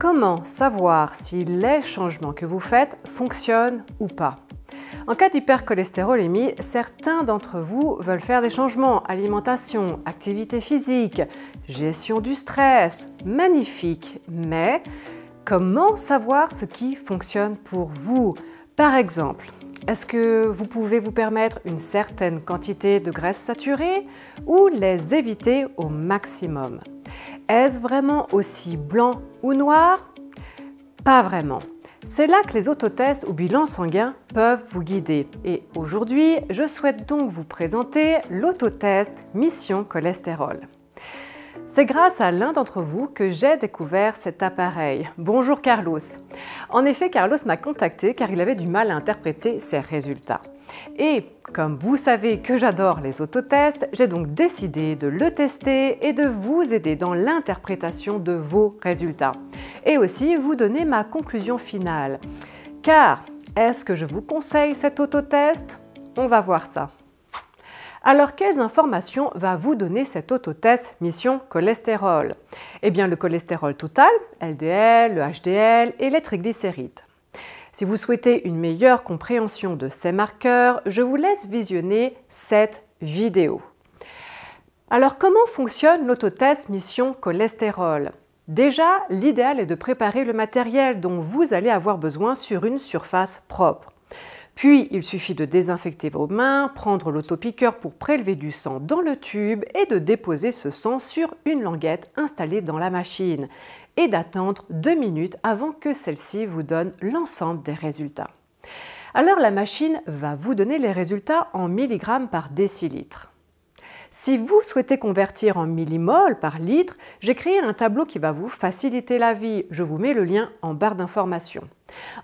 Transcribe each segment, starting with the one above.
Comment savoir si les changements que vous faites fonctionnent ou pas en cas d'hypercholestérolémie, certains d'entre vous veulent faire des changements alimentation, activité physique, gestion du stress, magnifique. Mais comment savoir ce qui fonctionne pour vous Par exemple, est-ce que vous pouvez vous permettre une certaine quantité de graisse saturée ou les éviter au maximum est-ce vraiment aussi blanc ou noir Pas vraiment. C'est là que les autotests ou bilans sanguins peuvent vous guider. Et aujourd'hui, je souhaite donc vous présenter l'autotest Mission Cholestérol. C'est grâce à l'un d'entre vous que j'ai découvert cet appareil. Bonjour Carlos. En effet, Carlos m'a contacté car il avait du mal à interpréter ses résultats. Et comme vous savez que j'adore les autotests, j'ai donc décidé de le tester et de vous aider dans l'interprétation de vos résultats. Et aussi vous donner ma conclusion finale. Car est-ce que je vous conseille cet autotest On va voir ça. Alors quelles informations va vous donner cet autotest mission cholestérol Eh bien le cholestérol total, LDL, le HDL et les triglycérides. Si vous souhaitez une meilleure compréhension de ces marqueurs, je vous laisse visionner cette vidéo. Alors comment fonctionne l'autotest mission cholestérol Déjà, l'idéal est de préparer le matériel dont vous allez avoir besoin sur une surface propre. Puis, il suffit de désinfecter vos mains, prendre l'autopiqueur pour prélever du sang dans le tube et de déposer ce sang sur une languette installée dans la machine et d'attendre deux minutes avant que celle-ci vous donne l'ensemble des résultats. Alors la machine va vous donner les résultats en milligrammes par décilitre. Si vous souhaitez convertir en millimoles par litre, j'ai créé un tableau qui va vous faciliter la vie. Je vous mets le lien en barre d'information.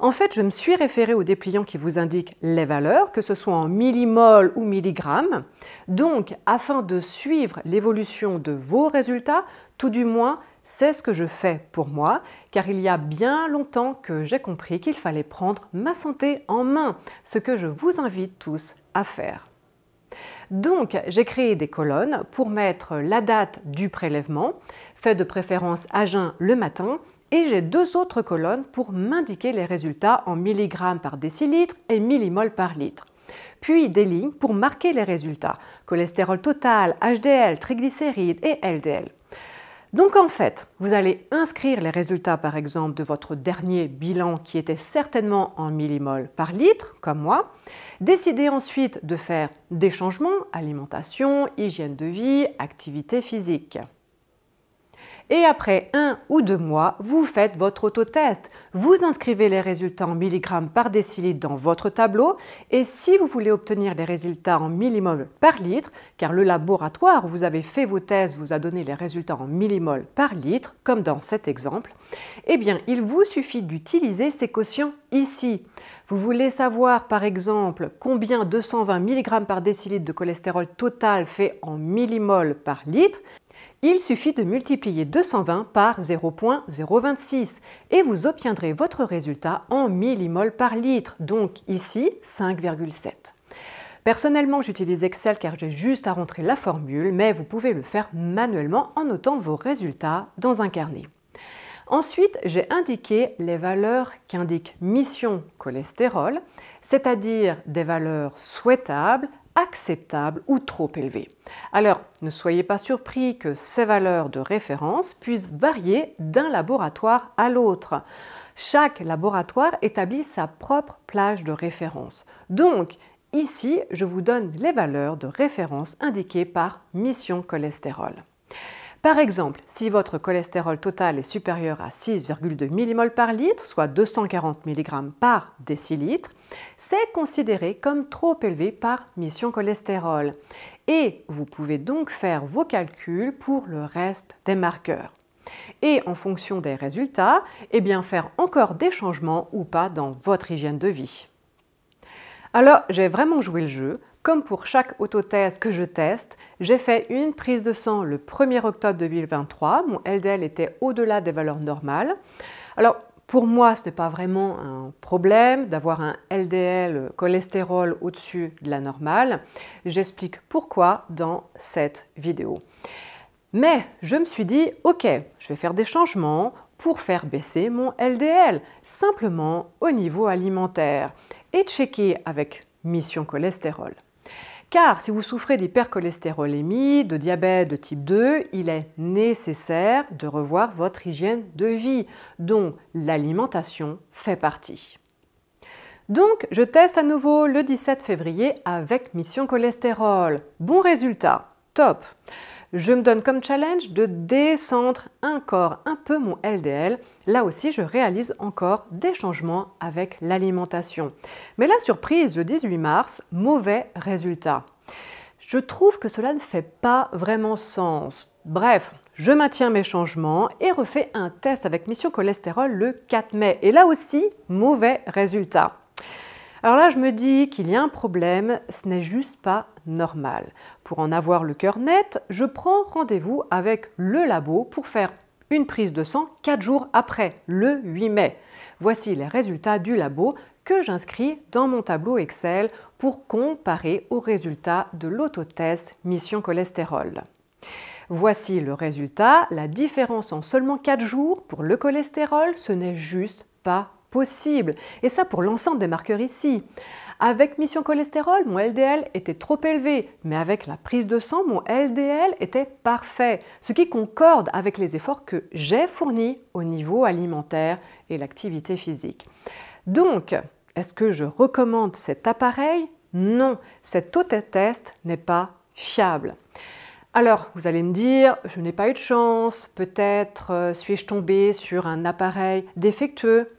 En fait, je me suis référée aux dépliants qui vous indiquent les valeurs, que ce soit en millimoles ou milligrammes. Donc, afin de suivre l'évolution de vos résultats, tout du moins, c'est ce que je fais pour moi, car il y a bien longtemps que j'ai compris qu'il fallait prendre ma santé en main, ce que je vous invite tous à faire. Donc, j'ai créé des colonnes pour mettre la date du prélèvement, fait de préférence à jeun le matin, et j'ai deux autres colonnes pour m'indiquer les résultats en milligrammes par décilitre et millimoles par litre. Puis des lignes pour marquer les résultats, cholestérol total, HDL, triglycérides et LDL. Donc en fait, vous allez inscrire les résultats par exemple de votre dernier bilan qui était certainement en millimoles par litre, comme moi, décider ensuite de faire des changements, alimentation, hygiène de vie, activité physique. Et après un ou deux mois, vous faites votre autotest. Vous inscrivez les résultats en milligrammes par décilitre dans votre tableau et si vous voulez obtenir les résultats en millimoles par litre, car le laboratoire où vous avez fait vos tests vous a donné les résultats en millimoles par litre, comme dans cet exemple, eh bien il vous suffit d'utiliser ces quotients ici. Vous voulez savoir par exemple combien 220 mg par décilitre de cholestérol total fait en millimoles par litre il suffit de multiplier 220 par 0.026 et vous obtiendrez votre résultat en millimoles par litre, donc ici 5,7. Personnellement, j'utilise Excel car j'ai juste à rentrer la formule, mais vous pouvez le faire manuellement en notant vos résultats dans un carnet. Ensuite, j'ai indiqué les valeurs qu'indique Mission Cholestérol, c'est-à-dire des valeurs souhaitables acceptable ou trop élevé. Alors, ne soyez pas surpris que ces valeurs de référence puissent varier d'un laboratoire à l'autre. Chaque laboratoire établit sa propre plage de référence. Donc, ici, je vous donne les valeurs de référence indiquées par mission cholestérol. Par exemple, si votre cholestérol total est supérieur à 6,2 mmol par litre, soit 240 mg par décilitre, c'est considéré comme trop élevé par mission cholestérol. Et vous pouvez donc faire vos calculs pour le reste des marqueurs. Et en fonction des résultats, et eh bien faire encore des changements ou pas dans votre hygiène de vie. Alors j'ai vraiment joué le jeu. Comme pour chaque autothèse que je teste, j'ai fait une prise de sang le 1er octobre 2023. Mon LDL était au-delà des valeurs normales. Alors pour moi, ce n'est pas vraiment un problème d'avoir un LDL cholestérol au-dessus de la normale. J'explique pourquoi dans cette vidéo. Mais je me suis dit, ok, je vais faire des changements pour faire baisser mon LDL, simplement au niveau alimentaire, et checker avec Mission Cholestérol. Car si vous souffrez d'hypercholestérolémie, de diabète de type 2, il est nécessaire de revoir votre hygiène de vie, dont l'alimentation fait partie. Donc, je teste à nouveau le 17 février avec Mission Cholestérol. Bon résultat, top je me donne comme challenge de descendre encore un peu mon LDL. Là aussi, je réalise encore des changements avec l'alimentation. Mais la surprise, le 18 mars, mauvais résultat. Je trouve que cela ne fait pas vraiment sens. Bref, je maintiens mes changements et refais un test avec mission cholestérol le 4 mai. Et là aussi, mauvais résultat. Alors là, je me dis qu'il y a un problème, ce n'est juste pas normal. Pour en avoir le cœur net, je prends rendez-vous avec le labo pour faire une prise de sang 4 jours après, le 8 mai. Voici les résultats du labo que j'inscris dans mon tableau Excel pour comparer aux résultats de l'autotest mission cholestérol. Voici le résultat, la différence en seulement 4 jours pour le cholestérol, ce n'est juste pas et ça pour l'ensemble des marqueurs ici. Avec mission cholestérol, mon LDL était trop élevé, mais avec la prise de sang, mon LDL était parfait, ce qui concorde avec les efforts que j'ai fournis au niveau alimentaire et l'activité physique. Donc, est-ce que je recommande cet appareil Non, cet auto-test n'est pas fiable. Alors, vous allez me dire, je n'ai pas eu de chance, peut-être euh, suis-je tombé sur un appareil défectueux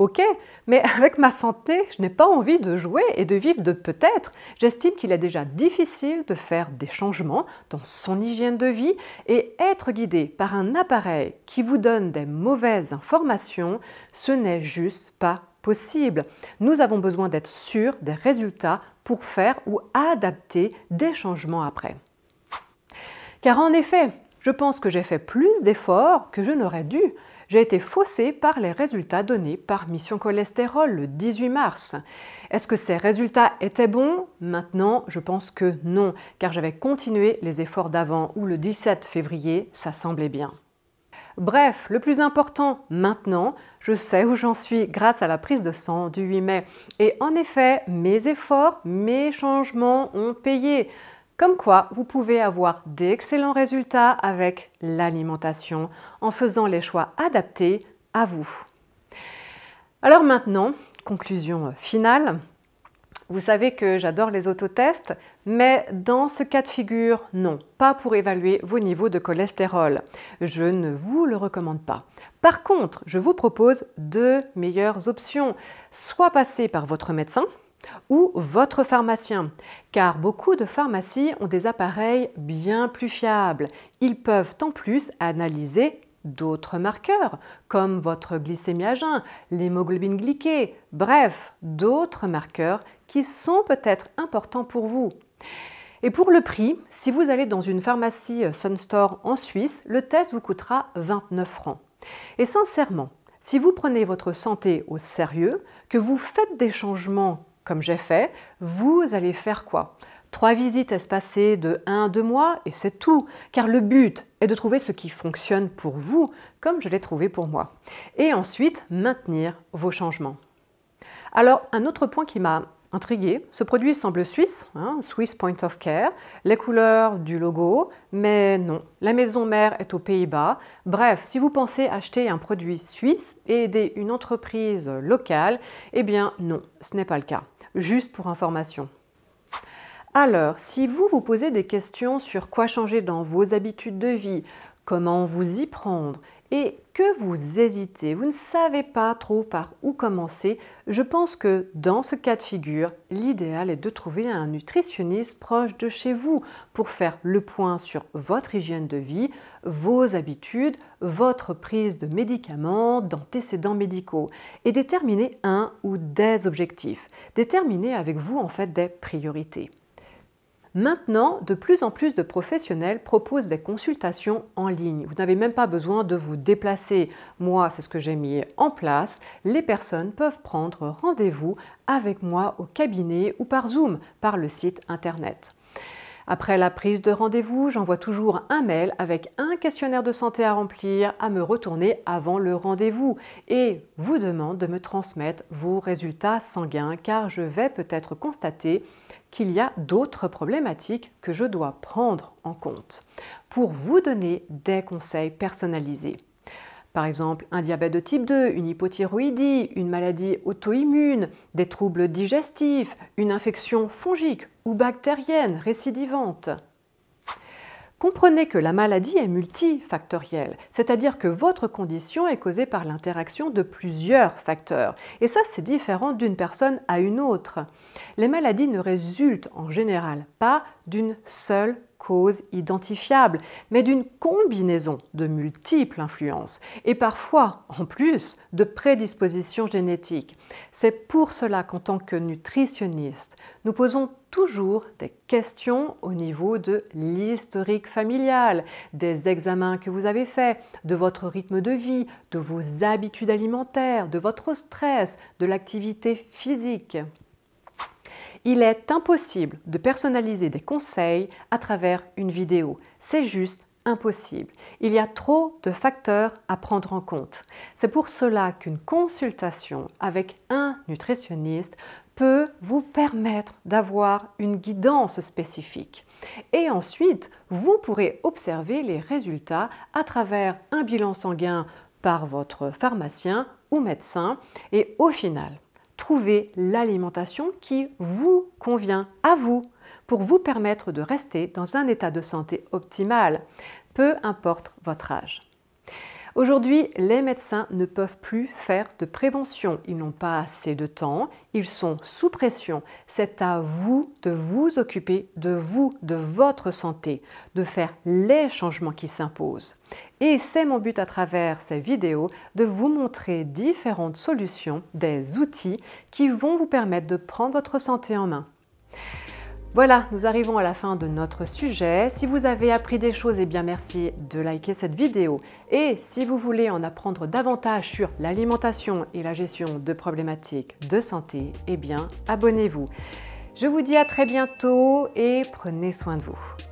Ok, mais avec ma santé, je n'ai pas envie de jouer et de vivre de peut-être. J'estime qu'il est déjà difficile de faire des changements dans son hygiène de vie et être guidé par un appareil qui vous donne des mauvaises informations, ce n'est juste pas possible. Nous avons besoin d'être sûrs des résultats pour faire ou adapter des changements après. Car en effet, je pense que j'ai fait plus d'efforts que je n'aurais dû j'ai été faussée par les résultats donnés par Mission Cholestérol le 18 mars. Est-ce que ces résultats étaient bons Maintenant, je pense que non, car j'avais continué les efforts d'avant où le 17 février, ça semblait bien. Bref, le plus important maintenant, je sais où j'en suis grâce à la prise de sang du 8 mai. Et en effet, mes efforts, mes changements ont payé. Comme quoi, vous pouvez avoir d'excellents résultats avec l'alimentation en faisant les choix adaptés à vous. Alors maintenant, conclusion finale. Vous savez que j'adore les autotests, mais dans ce cas de figure, non, pas pour évaluer vos niveaux de cholestérol. Je ne vous le recommande pas. Par contre, je vous propose deux meilleures options. Soit passer par votre médecin, ou votre pharmacien, car beaucoup de pharmacies ont des appareils bien plus fiables. Ils peuvent en plus analyser d'autres marqueurs, comme votre glycémie à l'hémoglobine glyquée, bref, d'autres marqueurs qui sont peut-être importants pour vous. Et pour le prix, si vous allez dans une pharmacie Sunstore en Suisse, le test vous coûtera 29 francs. Et sincèrement, si vous prenez votre santé au sérieux, que vous faites des changements comme j'ai fait, vous allez faire quoi Trois visites espacées de 1 à 2 mois et c'est tout, car le but est de trouver ce qui fonctionne pour vous, comme je l'ai trouvé pour moi, et ensuite maintenir vos changements. Alors, un autre point qui m'a intrigué, ce produit semble suisse, hein, Swiss Point of Care, les couleurs du logo, mais non, la maison mère est aux Pays-Bas. Bref, si vous pensez acheter un produit suisse et aider une entreprise locale, eh bien non, ce n'est pas le cas juste pour information. Alors, si vous vous posez des questions sur quoi changer dans vos habitudes de vie, comment vous y prendre et que vous hésitez, vous ne savez pas trop par où commencer, je pense que dans ce cas de figure, l'idéal est de trouver un nutritionniste proche de chez vous pour faire le point sur votre hygiène de vie, vos habitudes, votre prise de médicaments, d'antécédents médicaux et déterminer un ou des objectifs, déterminer avec vous en fait des priorités. Maintenant, de plus en plus de professionnels proposent des consultations en ligne. Vous n'avez même pas besoin de vous déplacer. Moi, c'est ce que j'ai mis en place. Les personnes peuvent prendre rendez-vous avec moi au cabinet ou par Zoom, par le site Internet. Après la prise de rendez-vous, j'envoie toujours un mail avec un questionnaire de santé à remplir, à me retourner avant le rendez-vous et vous demande de me transmettre vos résultats sanguins car je vais peut-être constater qu'il y a d'autres problématiques que je dois prendre en compte pour vous donner des conseils personnalisés. Par exemple, un diabète de type 2, une hypothyroïdie, une maladie auto-immune, des troubles digestifs, une infection fongique ou bactérienne récidivante. Comprenez que la maladie est multifactorielle, c'est-à-dire que votre condition est causée par l'interaction de plusieurs facteurs. Et ça, c'est différent d'une personne à une autre. Les maladies ne résultent en général pas d'une seule cause identifiables, mais d'une combinaison de multiples influences et parfois, en plus, de prédispositions génétiques. C'est pour cela qu'en tant que nutritionniste, nous posons toujours des questions au niveau de l'historique familial, des examens que vous avez faits, de votre rythme de vie, de vos habitudes alimentaires, de votre stress, de l'activité physique. Il est impossible de personnaliser des conseils à travers une vidéo. C'est juste impossible. Il y a trop de facteurs à prendre en compte. C'est pour cela qu'une consultation avec un nutritionniste peut vous permettre d'avoir une guidance spécifique. Et ensuite, vous pourrez observer les résultats à travers un bilan sanguin par votre pharmacien ou médecin et au final, l'alimentation qui vous convient à vous pour vous permettre de rester dans un état de santé optimal, peu importe votre âge. Aujourd'hui, les médecins ne peuvent plus faire de prévention. Ils n'ont pas assez de temps, ils sont sous pression. C'est à vous de vous occuper de vous, de votre santé, de faire les changements qui s'imposent. Et c'est mon but à travers ces vidéos de vous montrer différentes solutions, des outils qui vont vous permettre de prendre votre santé en main. Voilà, nous arrivons à la fin de notre sujet. Si vous avez appris des choses, eh bien merci de liker cette vidéo. Et si vous voulez en apprendre davantage sur l'alimentation et la gestion de problématiques de santé, eh bien abonnez-vous. Je vous dis à très bientôt et prenez soin de vous.